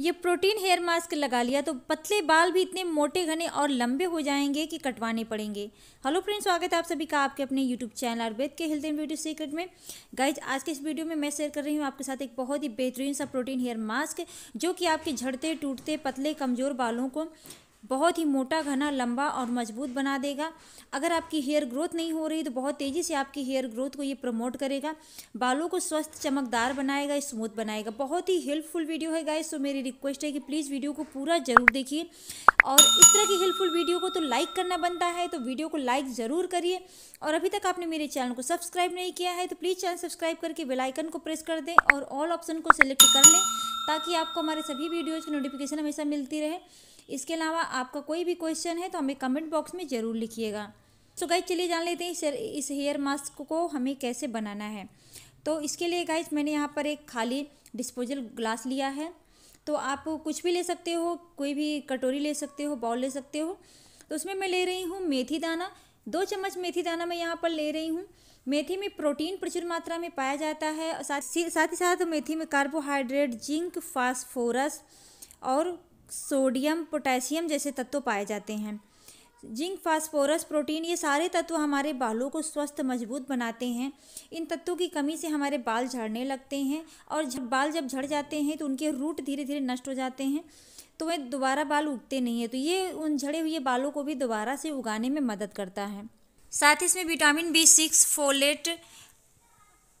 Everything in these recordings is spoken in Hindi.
ये प्रोटीन हेयर मास्क लगा लिया तो पतले बाल भी इतने मोटे घने और लंबे हो जाएंगे कि कटवाने पड़ेंगे हेलो फ्रेंड्स स्वागत है आप सभी का आपके अपने यूट्यूब चैनल आयुर्वेद के हेल्थ एंड ब्यूटी सीक्रेट में गाइज आज के इस वीडियो में मैं शेयर कर रही हूँ आपके साथ एक बहुत ही बेहतरीन सा प्रोटीन हेयर मास्क जो कि आपके झड़ते टूटते पतले कमज़ोर बालों को बहुत ही मोटा घना लंबा और मजबूत बना देगा अगर आपकी हेयर ग्रोथ नहीं हो रही तो बहुत तेज़ी से आपकी हेयर ग्रोथ को ये प्रमोट करेगा बालों को स्वस्थ चमकदार बनाएगा स्मूथ बनाएगा बहुत ही हेल्पफुल वीडियो है गाइस तो मेरी रिक्वेस्ट है कि प्लीज़ वीडियो को पूरा ज़रूर देखिए और इस तरह की हेल्पफुल वीडियो को तो लाइक करना बनता है तो वीडियो को लाइक ज़रूर करिए और अभी तक आपने मेरे चैनल को सब्सक्राइब नहीं किया है तो प्लीज़ चैनल सब्सक्राइब करके बेलाइकन को प्रेस कर दें और ऑल ऑप्शन को सिलेक्ट कर लें ताकि आपको हमारे सभी वीडियोज़ की नोटिफिकेशन हमेशा मिलती रहे इसके अलावा आपका कोई भी क्वेश्चन है तो हमें कमेंट बॉक्स में ज़रूर लिखिएगा सो गाइज चलिए जान लेते हैं इस, इस हेयर मास्क को हमें कैसे बनाना है तो इसके लिए गाइज मैंने यहाँ पर एक खाली डिस्पोजल ग्लास लिया है तो आप कुछ भी ले सकते हो कोई भी कटोरी ले सकते हो बाउल ले सकते हो तो उसमें मैं ले रही हूँ मेथी दाना दो चम्मच मेथी दाना मैं यहाँ पर ले रही हूँ मेथी में प्रोटीन प्रचुर मात्रा में पाया जाता है साथ ही साथ मेथी में कार्बोहाइड्रेट जिंक फास्फोरस और सोडियम पोटेशियम जैसे तत्व पाए जाते हैं जिंक फास्फोरस प्रोटीन ये सारे तत्व हमारे बालों को स्वस्थ मजबूत बनाते हैं इन तत्वों की कमी से हमारे बाल झड़ने लगते हैं और जब बाल जब झड़ जाते हैं तो उनके रूट धीरे धीरे नष्ट हो जाते हैं तो वे दोबारा बाल उगते नहीं हैं तो ये उन झड़े हुए बालों को भी दोबारा से उगाने में मदद करता है साथ ही इसमें विटामिन बी सिक्स फोलेट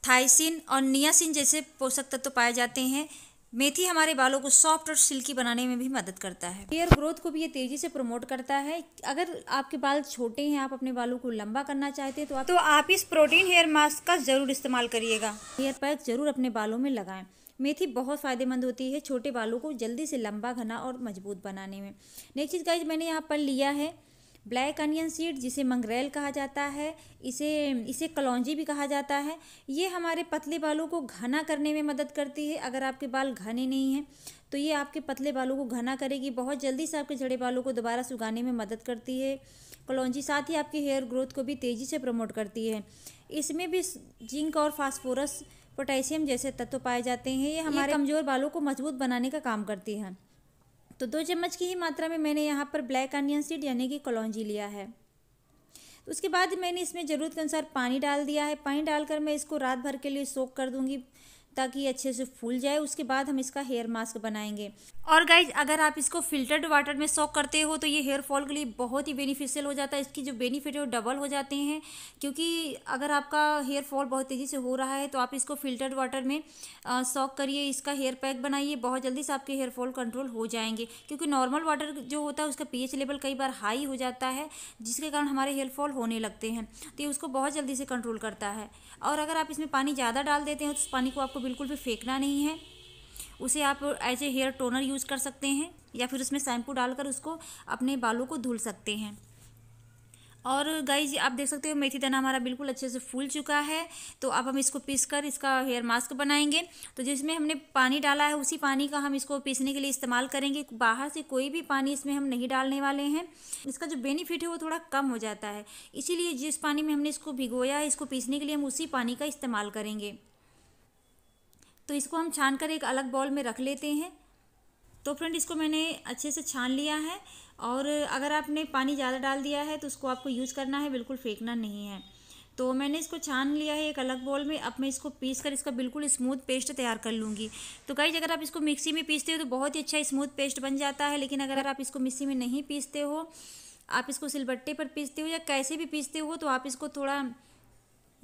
थाइसिन और नियासिन जैसे पोषक तत्व तो पाए जाते हैं मेथी हमारे बालों को सॉफ्ट और सिल्की बनाने में भी मदद करता है हेयर ग्रोथ को भी ये तेजी से प्रमोट करता है अगर आपके बाल छोटे हैं आप अपने बालों को लंबा करना चाहते हैं तो आप तो आप इस प्रोटीन हेयर मास्क का जरूर इस्तेमाल करिएगा हेयर पैक जरूर अपने बालों में लगाएं मेथी बहुत फ़ायदेमंद होती है छोटे बालों को जल्दी से लंबा घना और मजबूत बनाने में नेक्स्ट चीज़ गाइज मैंने यहाँ पर लिया है ब्लैक अनियन सीड जिसे मंगरेल कहा जाता है इसे इसे कलौजी भी कहा जाता है ये हमारे पतले बालों को घना करने में मदद करती है अगर आपके बाल घने नहीं हैं तो ये आपके पतले बालों को घना करेगी बहुत जल्दी से आपके जड़े बालों को दोबारा सुगाने में मदद करती है कलौजी साथ ही आपकी हेयर ग्रोथ को भी तेज़ी से प्रमोट करती है इसमें भी जिंक और फास्फोरस पोटेशियम जैसे तत्व पाए जाते हैं ये हमारे कमज़ोर बालों को मजबूत बनाने का काम करती है तो दो चम्मच की ही मात्रा में मैंने यहाँ पर ब्लैक अनियन सीड यानी कि कलौजी लिया है तो उसके बाद मैंने इसमें ज़रूरत के अनुसार पानी डाल दिया है पानी डालकर मैं इसको रात भर के लिए सोख कर दूँगी ताकि अच्छे से फूल जाए उसके बाद हम इसका हेयर मास्क बनाएंगे और गाइज अगर आप इसको फिल्टर्ड वाटर में सॉक करते हो तो ये हेयर फॉल के लिए बहुत ही बेनिफिशियल हो जाता है इसकी जो बेनिफिट है वो डबल हो जाते हैं क्योंकि अगर आपका हेयर फॉल बहुत तेज़ी से हो रहा है तो आप इसको फिल्टर्ड वाटर में सॉक करिए इसका हेयर पैक बनाइए बहुत जल्दी से आपके हेयर फॉल कंट्रोल हो जाएंगे क्योंकि नॉर्मल वाटर जो होता है उसका एच लेवल कई बार हाई हो जाता है जिसके कारण हमारे हेयर फॉल होने लगते हैं तो ये उसको बहुत जल्दी से कंट्रोल करता है और अगर आप इसमें पानी ज़्यादा डाल देते हैं तो उस पानी को आपको बिल्कुल भी फेंकना नहीं है उसे आप as a hair toner use कर सकते हैं या फिर उसमें शैम्पू डालकर उसको अपने बालों को धुल सकते हैं और गाइज आप देख सकते हो मेथी दाना हमारा बिल्कुल अच्छे से फूल चुका है तो अब हम इसको पीस कर इसका हेयर मास्क बनाएंगे तो जिसमें हमने पानी डाला है उसी पानी का हम इसको पीसने के लिए इस्तेमाल करेंगे बाहर से कोई भी पानी इसमें हम नहीं डालने वाले हैं इसका जो बेनिफिट है वो थोड़ा कम हो जाता है इसीलिए जिस पानी में हमने इसको भिगोया है इसको पीसने के लिए हम उसी पानी का इस्तेमाल करेंगे तो इसको हम छान कर एक अलग बॉल में रख लेते हैं तो फ्रेंड इसको मैंने अच्छे से छान लिया है और अगर आपने पानी ज़्यादा डाल दिया है तो उसको आपको यूज़ करना है बिल्कुल फेंकना नहीं है तो मैंने इसको छान लिया है एक अलग बॉल में अब मैं इसको पीस कर इसका बिल्कुल स्मूथ पेस्ट तैयार कर लूँगी तो कई अगर आप इसको मिक्सी में पीसते हो तो बहुत ही अच्छा स्मूथ पेस्ट बन जाता है लेकिन अगर आप इसको मिक्सी में नहीं पीसते हो आप इसको सिलबट्टे पर पीसते हो या कैसे भी पीसते हो तो आप इसको थोड़ा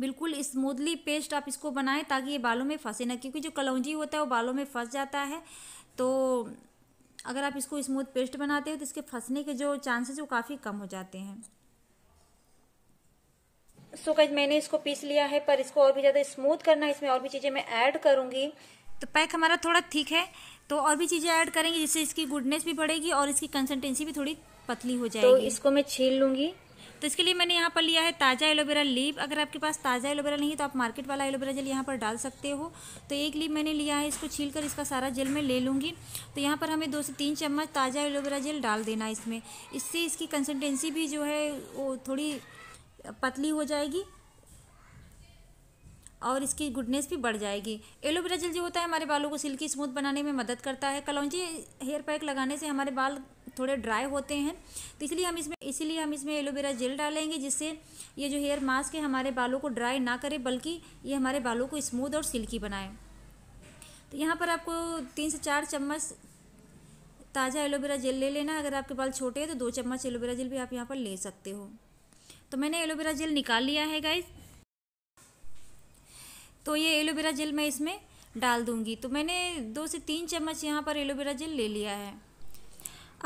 बिल्कुल स्मूदली पेस्ट आप इसको बनाएं ताकि ये बालों में फंसे ना क्योंकि जो कलौजी होता है वो बालों में फंस जाता है तो अगर आप इसको स्मूथ पेस्ट बनाते हो तो इसके फंसने के जो चांसेस वो काफ़ी कम हो जाते हैं सो so, मैंने इसको पीस लिया है पर इसको और भी ज़्यादा स्मूथ करना है इसमें और भी चीज़ें मैं ऐड करूँगी तो पैक हमारा थोड़ा ठीक है तो और भी चीज़ें ऐड करेंगे जिससे इसकी गुडनेस भी बढ़ेगी और इसकी कंसिस्टेंसी भी थोड़ी पतली हो तो जाएगी तो इसको मैं छील लूँगी तो इसके लिए मैंने यहाँ पर लिया है ताज़ा एलोवेरा लीव अगर आपके पास ताज़ा एलोवेरा नहीं है तो आप मार्केट वाला एलोवेरा जेल यहाँ पर डाल सकते हो तो एक लीप मैंने लिया है इसको छील कर इसका सारा जेल मैं ले लूँगी तो यहाँ पर हमें दो से तीन चम्मच ताज़ा एलोवेरा जेल डाल देना है इसमें इससे इसकी कंसिस्टेंसी भी जो है वो थोड़ी पतली हो जाएगी और इसकी गुडनेस भी बढ़ जाएगी एलोवेरा जेल जो होता है हमारे बालों को सिल्की स्मूथ बनाने में मदद करता है कलौजी हेयर पैक लगाने से हमारे बाल थोड़े ड्राई होते हैं तो इसलिए हम इसमें इसीलिए हम इसमें एलोवेरा जेल डालेंगे जिससे ये जो हेयर मास्क है हमारे बालों को ड्राई ना करे बल्कि ये हमारे बालों को स्मूथ और सिल्की बनाए तो यहाँ पर आपको तीन से चार चम्मच ताज़ा एलोवेरा जेल ले लेना अगर आपके बाल छोटे हैं तो दो चम्मच एलोवेरा जेल भी आप यहाँ पर ले सकते हो तो मैंने एलोवेरा जेल निकाल लिया है गाइज़ तो ये एलोवेरा जेल मैं इसमें डाल दूँगी तो मैंने दो से तीन चम्मच यहाँ पर एलोवेरा जेल ले लिया है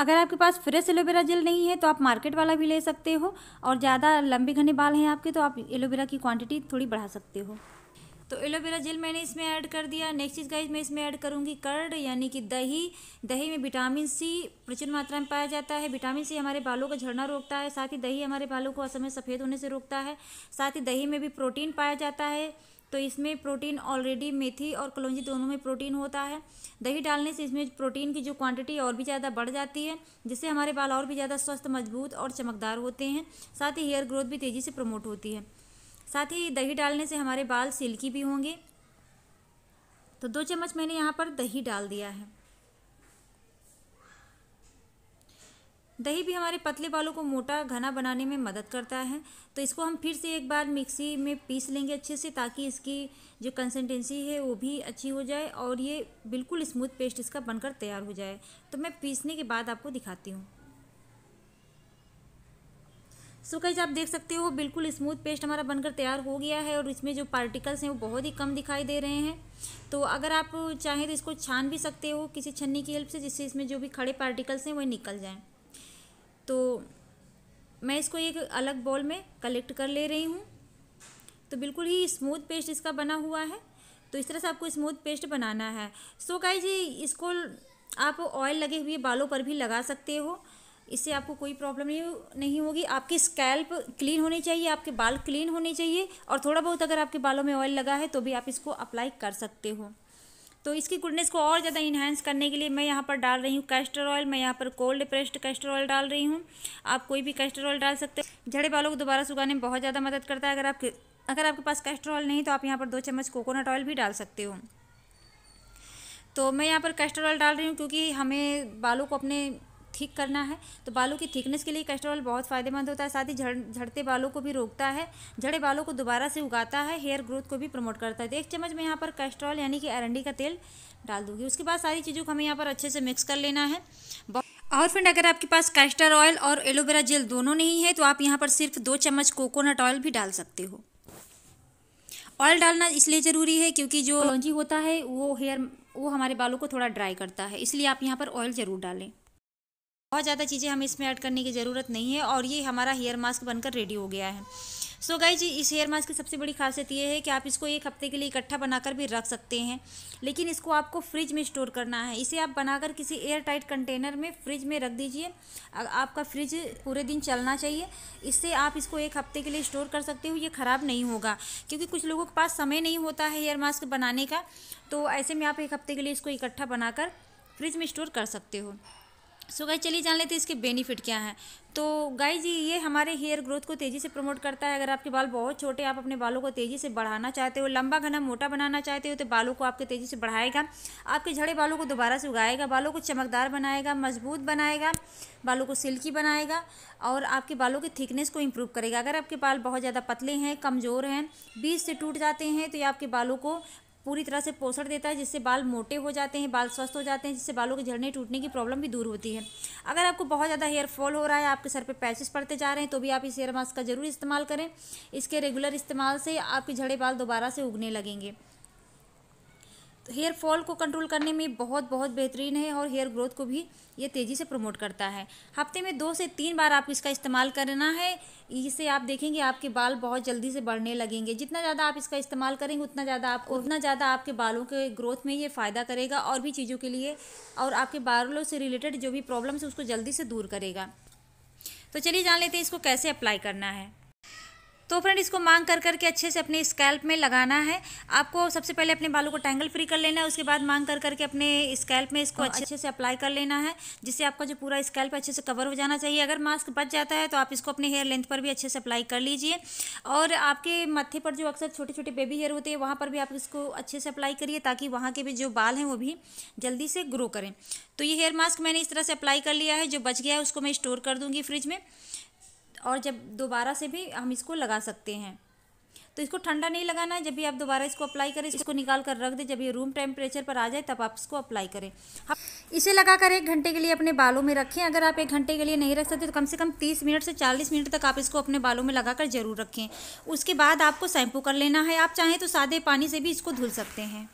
अगर आपके पास फ्रेश एलोवेरा जेल नहीं है तो आप मार्केट वाला भी ले सकते हो और ज़्यादा लंबे घने बाल हैं आपके तो आप एलोवेरा की क्वांटिटी थोड़ी बढ़ा सकते हो तो एलोवेरा जेल मैंने इसमें ऐड कर दिया नेक्स्ट चीज़ गाइज मैं इसमें ऐड करूँगी कर्ड यानी कि दही दही में विटामिन सी प्रचुर मात्रा में पाया जाता है विटामिन सी हमारे बालों का झड़ना रोकता है साथ ही दही हमारे बालों को असमय सफ़ेद होने से रोकता है साथ ही दही में भी प्रोटीन पाया जाता है तो इसमें प्रोटीन ऑलरेडी मेथी और कलौजी दोनों में प्रोटीन होता है दही डालने से इसमें प्रोटीन की जो क्वांटिटी और भी ज़्यादा बढ़ जाती है जिससे हमारे बाल और भी ज़्यादा स्वस्थ मजबूत और चमकदार होते हैं साथ ही हेयर ग्रोथ भी तेज़ी से प्रमोट होती है साथ ही दही डालने से हमारे बाल सिल्की भी होंगे तो दो चम्मच मैंने यहाँ पर दही डाल दिया है दही भी हमारे पतले बालों को मोटा घना बनाने में मदद करता है तो इसको हम फिर से एक बार मिक्सी में पीस लेंगे अच्छे से ताकि इसकी जो कंसिस्टेंसी है वो भी अच्छी हो जाए और ये बिल्कुल स्मूथ पेस्ट इसका बनकर तैयार हो जाए तो मैं पीसने के बाद आपको दिखाती हूँ सो so आप देख सकते हो बिल्कुल स्मूथ पेस्ट हमारा बनकर तैयार हो गया है और इसमें जो पार्टिकल्स हैं वो बहुत ही कम दिखाई दे रहे हैं तो अगर आप चाहें तो इसको छान भी सकते हो किसी छन्नी की हेल्प से जिससे इसमें जो भी खड़े पार्टिकल्स हैं वह निकल जाएँ तो मैं इसको एक अलग बॉल में कलेक्ट कर ले रही हूँ तो बिल्कुल ही स्मूथ पेस्ट इसका बना हुआ है तो इस तरह से आपको स्मूथ पेस्ट बनाना है सो so गाइज इसको आप ऑयल लगे हुए बालों पर भी लगा सकते हो इससे आपको कोई प्रॉब्लम नहीं नहीं होगी आपकी स्कैल्प क्लीन होनी चाहिए आपके बाल क्लीन होने चाहिए और थोड़ा बहुत अगर आपके बालों में ऑयल लगा है तो भी आप इसको अप्लाई कर सकते हो तो इसकी गुडनेस को और ज़्यादा इन्हेंस करने के लिए मैं यहाँ पर डाल रही हूँ कैस्टर ऑयल मैं यहाँ पर कोल्ड प्रेस्ड कैस्टर ऑयल डाल रही हूँ आप कोई भी कैस्टर ऑयल डाल सकते हैं झड़े बालों को दोबारा सुखाने में बहुत ज़्यादा मदद करता है अगर आपके अगर आपके पास कैस्टर ऑयल नहीं तो आप यहाँ पर दो चम्मच कोकोनट ऑयल भी डाल सकते हो तो मैं यहाँ पर कैस्टर ऑयल डाल रही हूँ क्योंकि हमें बालों को अपने थिक करना है तो बालों की थिकनेस के लिए कैस्टर ऑयल बहुत फ़ायदेमंद होता है साथ ही झड़ झड़ते बालों को भी रोकता है झड़े बालों को दोबारा से उगाता है हेयर ग्रोथ को भी प्रमोट करता है तो एक चम्मच में यहाँ पर कैस्ट्रॉल यानी कि अरंडी का तेल डाल दूंगी उसके बाद सारी चीज़ों को हमें यहाँ पर अच्छे से मिक्स कर लेना है और फ्रेंड अगर आपके पास कैस्टर ऑयल और एलोवेरा जेल दोनों नहीं है तो आप यहाँ पर सिर्फ दो चम्मच कोकोनट ऑयल भी डाल सकते हो ऑयल डालना इसलिए ज़रूरी है क्योंकि जो लॉन्जी होता है वो हेयर वो हमारे बालों को थोड़ा ड्राई करता है इसलिए आप यहाँ पर ऑयल ज़रूर डालें बहुत ज़्यादा चीज़ें हमें इसमें ऐड करने की ज़रूरत नहीं है और ये हमारा हेयर मास्क बनकर रेडी हो गया है सो so जी इस हेयर मास्क की सबसे बड़ी खासियत ये है कि आप इसको एक हफ्ते के लिए इकट्ठा बनाकर भी रख सकते हैं लेकिन इसको आपको फ्रिज में स्टोर करना है इसे आप बनाकर किसी एयर टाइट कंटेनर में फ्रिज में रख दीजिए आपका फ्रिज पूरे दिन चलना चाहिए इससे आप इसको एक हफ्ते के लिए स्टोर कर सकते हो ये ख़राब नहीं होगा क्योंकि कुछ लोगों के पास समय नहीं होता है हेयर मास्क बनाने का तो ऐसे में आप एक हफ्ते के लिए इसको इकट्ठा बनाकर फ्रिज में स्टोर कर सकते हो सो गाइज चलिए जान लेते हैं इसके बेनिफिट क्या हैं तो गाइज ये हमारे हेयर ग्रोथ को तेज़ी से प्रमोट करता है अगर आपके बाल बहुत छोटे आप अपने बालों को तेज़ी से बढ़ाना चाहते हो लंबा घना मोटा बनाना चाहते हो तो बालों को आपके तेज़ी से बढ़ाएगा आपके झड़े बालों को दोबारा से उगाएगा बालों को चमकदार बनाएगा मजबूत बनाएगा बालों को सिल्की बनाएगा और आपके बालों की थिकनेस को इम्प्रूव करेगा अगर आपके बाल बहुत ज़्यादा पतले हैं कमज़ोर हैं बीज से टूट जाते हैं तो ये आपके बालों को पूरी तरह से पोषण देता है जिससे बाल मोटे हो जाते हैं बाल स्वस्थ हो जाते हैं जिससे बालों के झड़ने टूटने की प्रॉब्लम भी दूर होती है अगर आपको बहुत ज़्यादा हेयर फॉल हो रहा है आपके सर पर पैचेस पड़ते जा रहे हैं तो भी आप इस हेयर मास्क का ज़रूर इस्तेमाल करें इसके रेगुलर इस्तेमाल से आपके झड़े बाल दोबारा से उगने लगेंगे हेयर फॉल को कंट्रोल करने में बहुत बहुत बेहतरीन है और हेयर ग्रोथ को भी ये तेज़ी से प्रमोट करता है हफ्ते में दो से तीन बार आप इसका इस्तेमाल करना है इससे आप देखेंगे आपके बाल बहुत जल्दी से बढ़ने लगेंगे जितना ज़्यादा आप इसका इस्तेमाल करेंगे उतना ज़्यादा आप उतना ज़्यादा आपके बालों के ग्रोथ में ये फ़ायदा करेगा और भी चीज़ों के लिए और आपके बालों से रिलेटेड जो भी प्रॉब्लम्स उसको जल्दी से दूर करेगा तो चलिए जान लेते हैं इसको कैसे अप्लाई करना है तो फ्रेंड इसको मांग कर करके अच्छे से अपने स्कैल्प में लगाना है आपको सबसे पहले अपने बालों को टैंगल फ्री कर लेना है उसके बाद मांग कर करके अपने स्कैल्प में इसको तो अच्छे से अप्लाई कर लेना है जिससे आपका जो पूरा स्कैल्प अच्छे से कवर हो जाना चाहिए अगर मास्क बच जाता है तो आप इसको अपने हेयर लेंथ पर भी अच्छे से अप्लाई कर लीजिए और आपके मत्थे पर जो अक्सर छोटे छोटे बेबी हेयर होते हैं वहाँ पर भी आप इसको अच्छे से अप्लाई करिए ताकि वहाँ के भी जो बाल हैं वो भी जल्दी से ग्रो करें तो ये हेयर मास्क मैंने इस तरह से अप्लाई कर लिया है जो बच गया है उसको मैं स्टोर कर दूँगी फ्रिज में और जब दोबारा से भी हम इसको लगा सकते हैं तो इसको ठंडा नहीं लगाना है जब भी आप दोबारा इसको अप्लाई करें इसको निकाल कर रख दें जब ये रूम टेम्परेचर पर आ जाए तब आप इसको अप्लाई करें हाँ। इसे लगा कर एक घंटे के लिए अपने बालों में रखें अगर आप एक घंटे के लिए नहीं रख सकते तो कम से कम तीस मिनट से चालीस मिनट तक आप इसको अपने बालों में लगा कर जरूर रखें उसके बाद आपको शैम्पू कर लेना है आप चाहें तो सादे पानी से भी इसको धुल सकते हैं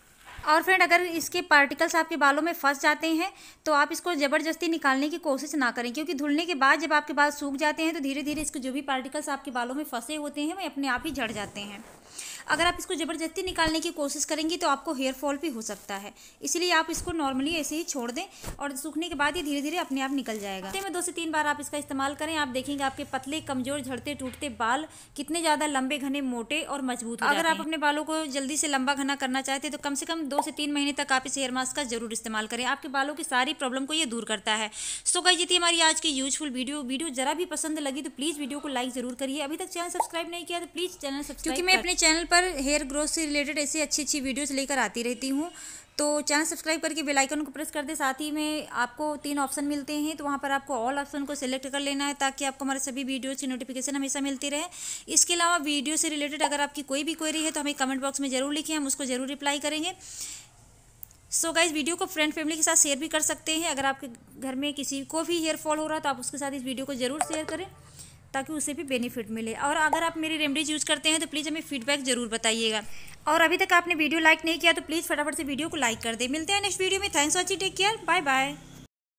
और फ्रेंड अगर इसके पार्टिकल्स आपके बालों में फंस जाते हैं तो आप इसको ज़बरदस्ती निकालने की कोशिश ना करें क्योंकि धुलने के बाद जब आपके बाल सूख जाते हैं तो धीरे धीरे इसके जो भी पार्टिकल्स आपके बालों में फंसे होते हैं वे अपने आप ही झड़ जाते हैं अगर आप इसको ज़बरदस्ती निकालने की कोशिश करेंगी तो आपको हेयर फॉल भी हो सकता है इसलिए आप इसको नॉर्मली ऐसे ही छोड़ दें और सूखने के बाद ही धीरे धीरे अपने आप निकल जाएगा हफ्ते तो में दो से तीन बार आप इसका इस्तेमाल करें आप देखेंगे आपके पतले कमजोर झड़ते टूटते बाल कितने ज़्यादा लंबे घने मोटे और मजबूत अगर आप अपने बालों को जल्दी से लंबा घना करना चाहते तो कम से कम दो से तीन महीने तक आप इस हेयर मास्क का जरूर इस्तेमाल करें आपके बालों की सारी प्रॉब्लम को ये दूर करता है सो कही ये थी हमारी आज की यूजफुल वीडियो वीडियो जरा भी पसंद लगी तो प्लीज़ वीडियो को लाइक जरूर करिए अभी तक चैनल सब्सक्राइब नहीं किया तो प्लीज़ चैनल सब्सक्राइब क्योंकि मैं अपने चैनल पर पर हेयर ग्रोथ से रिलेटेड ऐसी अच्छी अच्छी वीडियोस लेकर आती रहती हूँ तो चैनल सब्सक्राइब करके बेल आइकन को प्रेस कर दे साथ ही में आपको तीन ऑप्शन मिलते हैं तो वहाँ पर आपको ऑल ऑप्शन को सिलेक्ट कर लेना है ताकि आपको हमारे सभी वीडियोज़ की नोटिफिकेशन हमेशा मिलती रहे इसके अलावा वीडियो से रिलेटेड अगर आपकी कोई भी क्वेरी है तो हमें कमेंट बॉक्स में ज़रूर लिखें हम उसको ज़रूर रिप्लाई करेंगे सो so गाइज वीडियो को फ्रेंड फैमिली के साथ शेयर भी कर सकते हैं अगर आपके घर में किसी को भी हेयर फॉल हो रहा है तो आप उसके साथ इस वीडियो को ज़रूर शेयर करें ताकि उसे भी बेनिफिट मिले और अगर आप मेरी रेमडीज यूज़ करते हैं तो प्लीज़ हमें फीडबैक ज़रूर बताइएगा और अभी तक आपने वीडियो लाइक नहीं किया तो प्लीज़ फटाफट से वीडियो को लाइक कर दे मिलते हैं नेक्स्ट वीडियो में thanks watching take care bye bye